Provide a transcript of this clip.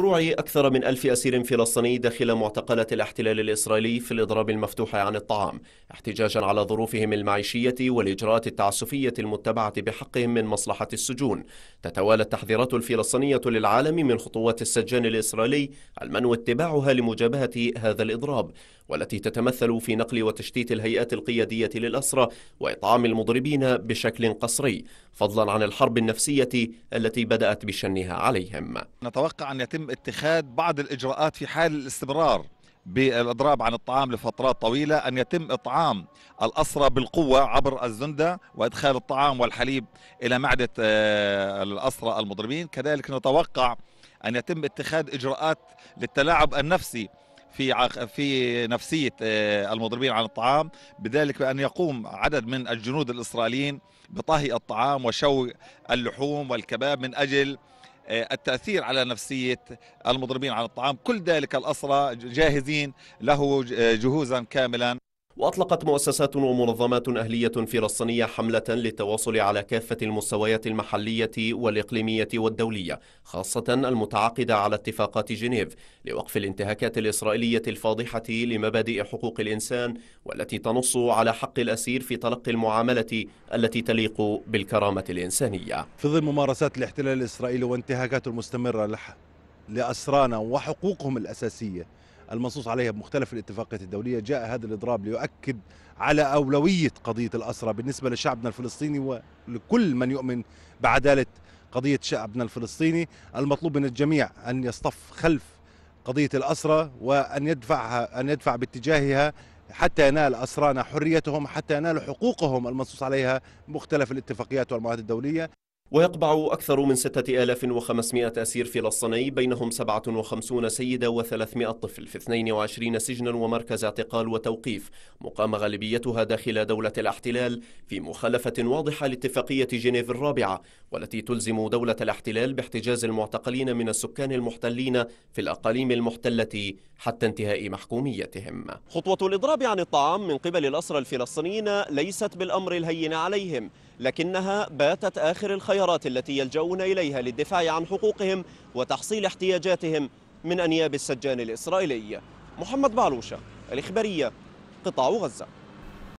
شروع أكثر من ألف أسير فلسطيني داخل معتقلات الاحتلال الإسرائيلي في الإضراب المفتوح عن الطعام احتجاجا على ظروفهم المعيشية والإجراءات التعسفية المتبعة بحقهم من مصلحة السجون تتوالى التحذيرات الفلسطينية للعالم من خطوات السجان الإسرائيلي المنوي اتباعها لمجابهة هذا الإضراب والتي تتمثل في نقل وتشتيت الهيئات القيادية للأسرى وإطعام المضربين بشكل قسري فضلا عن الحرب النفسية التي بدأت بشنها عليهم نتوقع أن يتم اتخاذ بعض الإجراءات في حال الاستمرار بالاضراب عن الطعام لفترات طويله ان يتم اطعام الاسرى بالقوه عبر الزنده وادخال الطعام والحليب الى معده آه، الاسرى المضربين كذلك نتوقع ان يتم اتخاذ اجراءات للتلاعب النفسي في في نفسيه آه، المضربين عن الطعام بذلك بان يقوم عدد من الجنود الاسرائيليين بطهي الطعام وشوي اللحوم والكباب من اجل آه، التأثير على نفسية المضربين عن الطعام كل ذلك الأسرى جاهزين له آه، جهوزا كاملا وأطلقت مؤسسات ومنظمات أهلية فلسطينية حملة للتواصل على كافة المستويات المحلية والإقليمية والدولية خاصة المتعاقدة على اتفاقات جنيف لوقف الانتهاكات الإسرائيلية الفاضحة لمبادئ حقوق الإنسان والتي تنص على حق الأسير في تلقي المعاملة التي تليق بالكرامة الإنسانية في ظل ممارسات الاحتلال الإسرائيلي وانتهاكاته المستمرة لأسرانا وحقوقهم الأساسية المنصوص عليها بمختلف الاتفاقيات الدولية جاء هذا الإضراب ليؤكد على أولوية قضية الأسرة بالنسبة لشعبنا الفلسطيني ولكل من يؤمن بعدالة قضية شعبنا الفلسطيني المطلوب من الجميع أن يصطف خلف قضية الأسرة وأن يدفعها أن يدفع باتجاهها حتى ينال أسرانا حريتهم حتى ينالوا حقوقهم المنصوص عليها مختلف الاتفاقيات والمعاهد الدولية ويقبع أكثر من 6500 أسير فلسطيني بينهم 57 سيدة و300 طفل في 22 سجنا ومركز اعتقال وتوقيف مقام غالبيتها داخل دولة الاحتلال في مخالفة واضحة لاتفاقية جنيف الرابعة والتي تلزم دولة الاحتلال باحتجاز المعتقلين من السكان المحتلين في الأقاليم المحتلة حتى انتهاء محكوميتهم خطوة الإضراب عن الطعام من قبل الأسرى الفلسطينيين ليست بالأمر الهين عليهم لكنها باتت آخر الخيارات التي يلجؤون إليها للدفاع عن حقوقهم وتحصيل احتياجاتهم من أنياب السجان الإسرائيلي محمد بعلوشة الإخبارية قطاع غزة